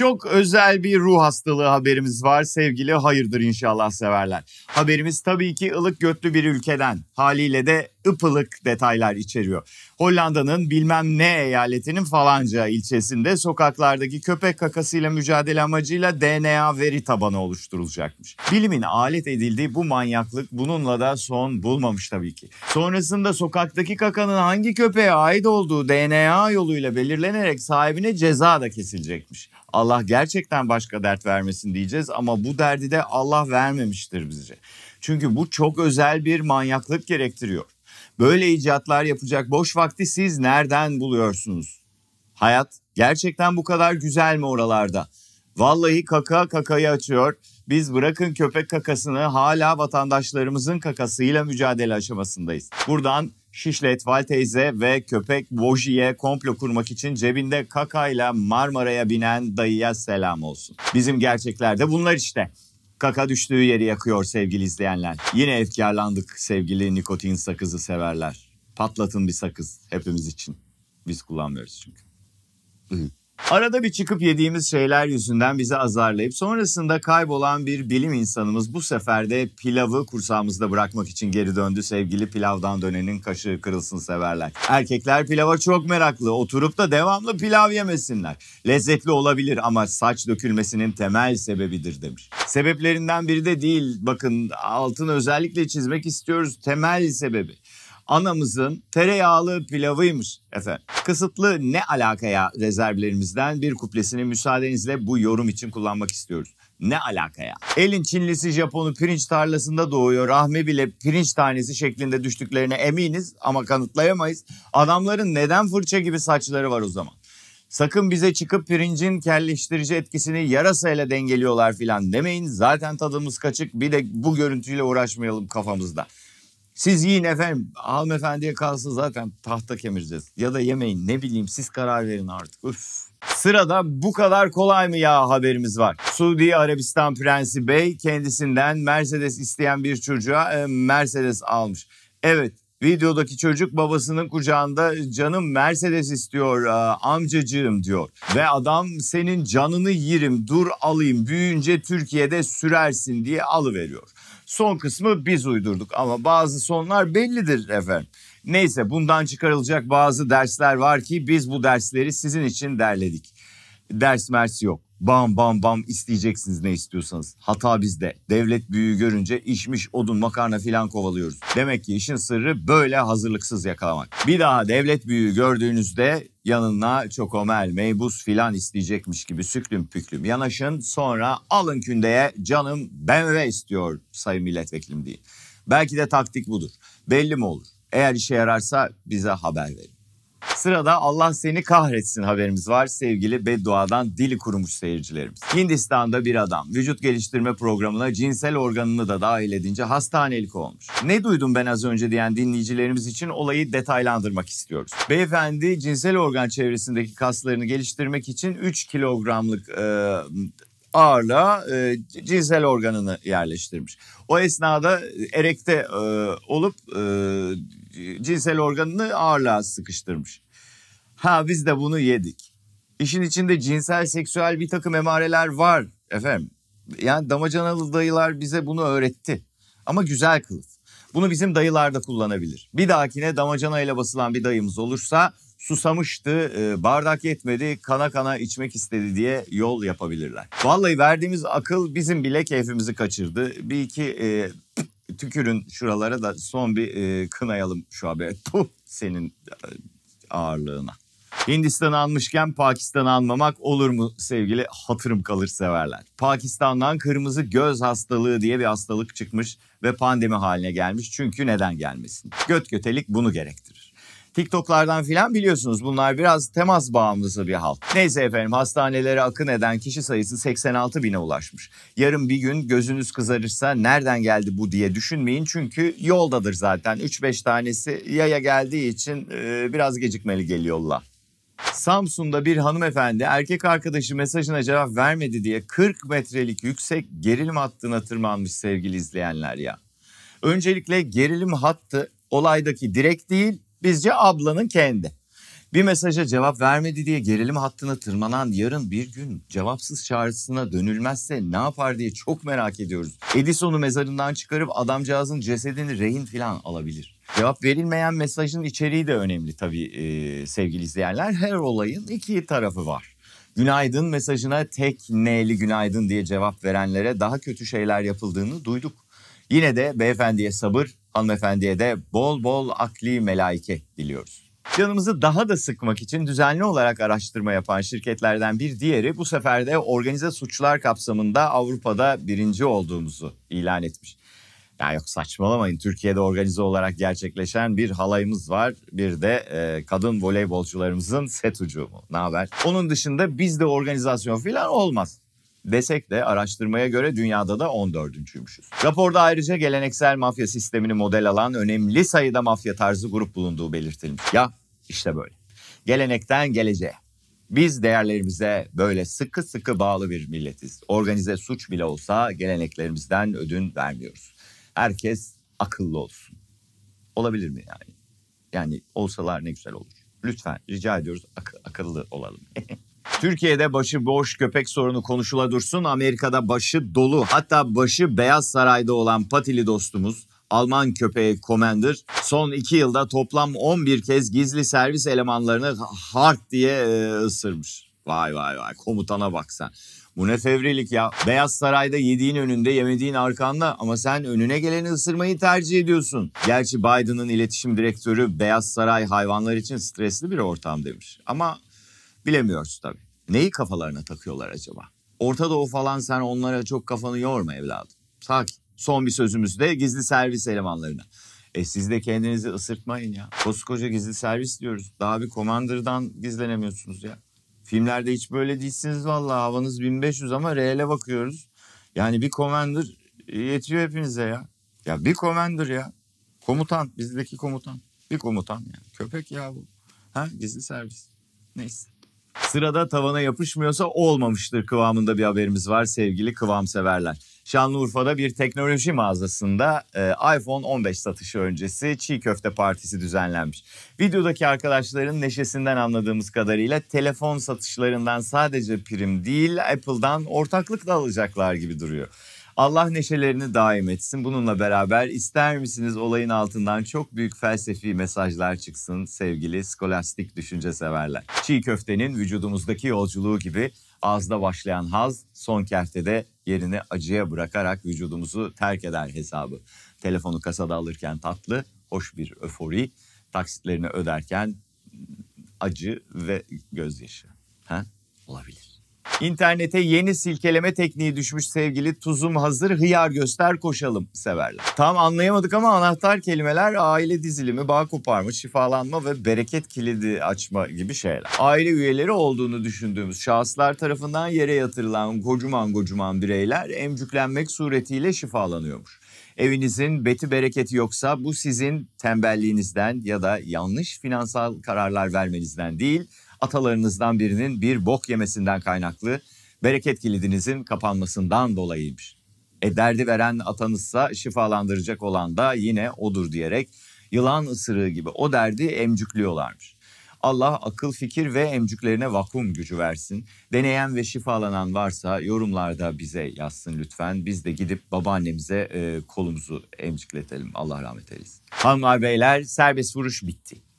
Çok özel bir ruh hastalığı haberimiz var sevgili hayırdır inşallah severler. Haberimiz tabii ki ılık götlü bir ülkeden haliyle de ıpılık detaylar içeriyor. Hollanda'nın bilmem ne eyaletinin falanca ilçesinde sokaklardaki köpek kakasıyla mücadele amacıyla DNA veri tabanı oluşturulacakmış. Bilimin alet edildiği bu manyaklık bununla da son bulmamış tabii ki. Sonrasında sokaktaki kakanın hangi köpeğe ait olduğu DNA yoluyla belirlenerek sahibine ceza da kesilecekmiş. Allah gerçekten başka dert vermesin diyeceğiz ama bu derdi de Allah vermemiştir bize. Çünkü bu çok özel bir manyaklık gerektiriyor. Böyle icatlar yapacak boş vakti siz nereden buluyorsunuz? Hayat gerçekten bu kadar güzel mi oralarda? Vallahi kaka kakayı açıyor. Biz bırakın köpek kakasını hala vatandaşlarımızın kakasıyla mücadele aşamasındayız. Buradan Şişlet Etval teyze ve köpek Voji'ye komplo kurmak için cebinde kakayla Marmara'ya binen dayıya selam olsun. Bizim gerçeklerde bunlar işte. Kaka düştüğü yeri yakıyor sevgili izleyenler. Yine efkarlandık sevgili nikotin sakızı severler. Patlatın bir sakız hepimiz için. Biz kullanmıyoruz çünkü. Arada bir çıkıp yediğimiz şeyler yüzünden bizi azarlayıp sonrasında kaybolan bir bilim insanımız bu sefer de pilavı kursağımızda bırakmak için geri döndü. Sevgili pilavdan dönenin kaşığı kırılsın severler. Erkekler pilava çok meraklı. Oturup da devamlı pilav yemesinler. Lezzetli olabilir ama saç dökülmesinin temel sebebidir demiş. Sebeplerinden biri de değil. Bakın altını özellikle çizmek istiyoruz. Temel sebebi anamızın tereyağlı pilavıymış efendim. Kısıtlı ne alakaya rezervlerimizden bir kuplesini müsaadenizle bu yorum için kullanmak istiyoruz. Ne alakaya? ya? Elin Çinlisi Japon'u pirinç tarlasında doğuyor. Rahmi bile pirinç tanesi şeklinde düştüklerine eminiz ama kanıtlayamayız. Adamların neden fırça gibi saçları var o zaman? Sakın bize çıkıp pirincin kelleştirici etkisini yarasayla dengeliyorlar filan demeyin. Zaten tadımız kaçık bir de bu görüntüyle uğraşmayalım kafamızda. Siz yiyin efendim hanımefendiye kalsın zaten tahta kemireceğiz. Ya da yemeyin ne bileyim siz karar verin artık. Üf. Sırada bu kadar kolay mı ya haberimiz var. Suudi Arabistan Prensi Bey kendisinden Mercedes isteyen bir çocuğa e, Mercedes almış. Evet Videodaki çocuk babasının kucağında canım Mercedes istiyor e, amcacığım diyor. Ve adam senin canını yerim dur alayım büyüyünce Türkiye'de sürersin diye alıveriyor. Son kısmı biz uydurduk ama bazı sonlar bellidir efendim. Neyse bundan çıkarılacak bazı dersler var ki biz bu dersleri sizin için derledik. Ders mers yok bam bam bam isteyeceksiniz ne istiyorsanız. Hata bizde. Devlet büyüğü görünce işmiş odun makarna filan kovalıyoruz. Demek ki işin sırrı böyle hazırlıksız yakalamak. Bir daha devlet büyüğü gördüğünüzde yanına çokomel, meybus filan isteyecekmiş gibi süklüm püklüm yanaşın. Sonra alın kündeye canım ben ve istiyor sayın milletvekilim deyin. Belki de taktik budur. Belli mi olur? Eğer işe yararsa bize haber verin. Sırada Allah seni kahretsin haberimiz var sevgili bedduadan dili kurumuş seyircilerimiz. Hindistan'da bir adam vücut geliştirme programına cinsel organını da dahil edince hastanelik olmuş. Ne duydum ben az önce diyen dinleyicilerimiz için olayı detaylandırmak istiyoruz. Beyefendi cinsel organ çevresindeki kaslarını geliştirmek için 3 kilogramlık e, ağırlığa e, cinsel organını yerleştirmiş. O esnada e, erekte e, olup e, cinsel organını ağırlığa sıkıştırmış. Ha biz de bunu yedik. İşin içinde cinsel seksüel bir takım emareler var efendim. Yani damacanalı dayılar bize bunu öğretti. Ama güzel kılıf. Bunu bizim dayılar da kullanabilir. Bir dahakine damacana ile basılan bir dayımız olursa susamıştı, e, bardak yetmedi, kana kana içmek istedi diye yol yapabilirler. Vallahi verdiğimiz akıl bizim bile keyfimizi kaçırdı. Bir iki e, tükürün şuralara da son bir e, kınayalım şu haberi. Puh, senin e, ağırlığına. Hindistan'ı almışken Pakistan'ı almamak olur mu sevgili hatırım kalır severler. Pakistan'dan kırmızı göz hastalığı diye bir hastalık çıkmış ve pandemi haline gelmiş. Çünkü neden gelmesin? Göt götelik bunu gerektirir. TikTok'lardan filan biliyorsunuz bunlar biraz temas bağımlısı bir halk. Neyse efendim hastanelere akın eden kişi sayısı 86 bine ulaşmış. Yarın bir gün gözünüz kızarırsa nereden geldi bu diye düşünmeyin çünkü yoldadır zaten 3-5 tanesi yaya geldiği için e, biraz gecikmeli geliyor geliyorlar. Samsun'da bir hanımefendi erkek arkadaşı mesajına cevap vermedi diye 40 metrelik yüksek gerilim hattına tırmanmış sevgili izleyenler ya. Öncelikle gerilim hattı olaydaki direk değil Bizce ablanın kendi. Bir mesaja cevap vermedi diye gerilim hattına tırmanan yarın bir gün cevapsız çağrısına dönülmezse ne yapar diye çok merak ediyoruz. Edison'u mezarından çıkarıp adamcağızın cesedini rehin filan alabilir. Cevap verilmeyen mesajın içeriği de önemli tabii e, sevgili izleyenler. Her olayın iki tarafı var. Günaydın mesajına tek neyli günaydın diye cevap verenlere daha kötü şeyler yapıldığını duyduk. Yine de beyefendiye sabır, hanımefendiye de bol bol akli melaike diliyoruz. Canımızı daha da sıkmak için düzenli olarak araştırma yapan şirketlerden bir diğeri bu sefer de organize suçlar kapsamında Avrupa'da birinci olduğumuzu ilan etmiş. Ya yok saçmalamayın Türkiye'de organize olarak gerçekleşen bir halayımız var. Bir de e, kadın voleybolcularımızın set ucumu. Ne haber? Onun dışında bizde organizasyon falan olmaz desek de araştırmaya göre dünyada da 14.'ümüşüz. Raporda ayrıca geleneksel mafya sistemini model alan önemli sayıda mafya tarzı grup bulunduğu belirtilmiş. Ya işte böyle. Gelenekten geleceğe. Biz değerlerimize böyle sıkı sıkı bağlı bir milletiz. Organize suç bile olsa geleneklerimizden ödün vermiyoruz. Herkes akıllı olsun. Olabilir mi yani? Yani olsalar ne güzel olur. Lütfen rica ediyoruz ak- akıllı olalım. Türkiye'de başı boş köpek sorunu konuşula dursun. Amerika'da başı dolu. Hatta başı Beyaz Saray'da olan patili dostumuz Alman köpeği Commander son iki yılda toplam 11 kez gizli servis elemanlarını hard diye e, ısırmış. Vay vay vay komutana bak sen. Bu ne fevrilik ya. Beyaz Saray'da yediğin önünde yemediğin arkanda ama sen önüne geleni ısırmayı tercih ediyorsun. Gerçi Biden'ın iletişim direktörü Beyaz Saray hayvanlar için stresli bir ortam demiş. Ama bilemiyoruz tabii. Neyi kafalarına takıyorlar acaba? Orta Doğu falan sen onlara çok kafanı yorma evladım. Sakin. Son bir sözümüz de gizli servis elemanlarına. E siz de kendinizi ısırtmayın ya. Koskoca gizli servis diyoruz. Daha bir komandırdan gizlenemiyorsunuz ya. Filmlerde hiç böyle değilsiniz valla. Havanız 1500 ama reele bakıyoruz. Yani bir komandır e, yetiyor hepinize ya. Ya bir komandır ya. Komutan bizdeki komutan. Bir komutan yani. Köpek ya bu. Ha gizli servis. Neyse. Sırada tavana yapışmıyorsa olmamıştır kıvamında bir haberimiz var sevgili kıvam severler. Şanlıurfa'da bir teknoloji mağazasında e, iPhone 15 satışı öncesi çiğ köfte partisi düzenlenmiş. Videodaki arkadaşların neşesinden anladığımız kadarıyla telefon satışlarından sadece prim değil Apple'dan ortaklık da alacaklar gibi duruyor. Allah neşelerini daim etsin. Bununla beraber ister misiniz olayın altından çok büyük felsefi mesajlar çıksın sevgili skolastik düşünce severler. Çiğ köftenin vücudumuzdaki yolculuğu gibi ağızda başlayan haz son kertede yerini acıya bırakarak vücudumuzu terk eder hesabı. Telefonu kasada alırken tatlı, hoş bir öfori, taksitlerini öderken acı ve gözyaşı. Ha? Olabilir. İnternete yeni silkeleme tekniği düşmüş sevgili tuzum hazır hıyar göster koşalım severler. Tam anlayamadık ama anahtar kelimeler aile dizilimi, bağ koparma, şifalanma ve bereket kilidi açma gibi şeyler. Aile üyeleri olduğunu düşündüğümüz şahıslar tarafından yere yatırılan kocaman kocaman bireyler emcüklenmek suretiyle şifalanıyormuş. Evinizin beti bereketi yoksa bu sizin tembelliğinizden ya da yanlış finansal kararlar vermenizden değil atalarınızdan birinin bir bok yemesinden kaynaklı bereket kilidinizin kapanmasından dolayıymış. E derdi veren atanızsa şifalandıracak olan da yine odur diyerek yılan ısırığı gibi o derdi emcüklüyorlarmış. Allah akıl fikir ve emcüklerine vakum gücü versin. Deneyen ve şifalanan varsa yorumlarda bize yazsın lütfen. Biz de gidip babaannemize e, kolumuzu emcükletelim. Allah rahmet eylesin. Hanımlar beyler serbest vuruş bitti.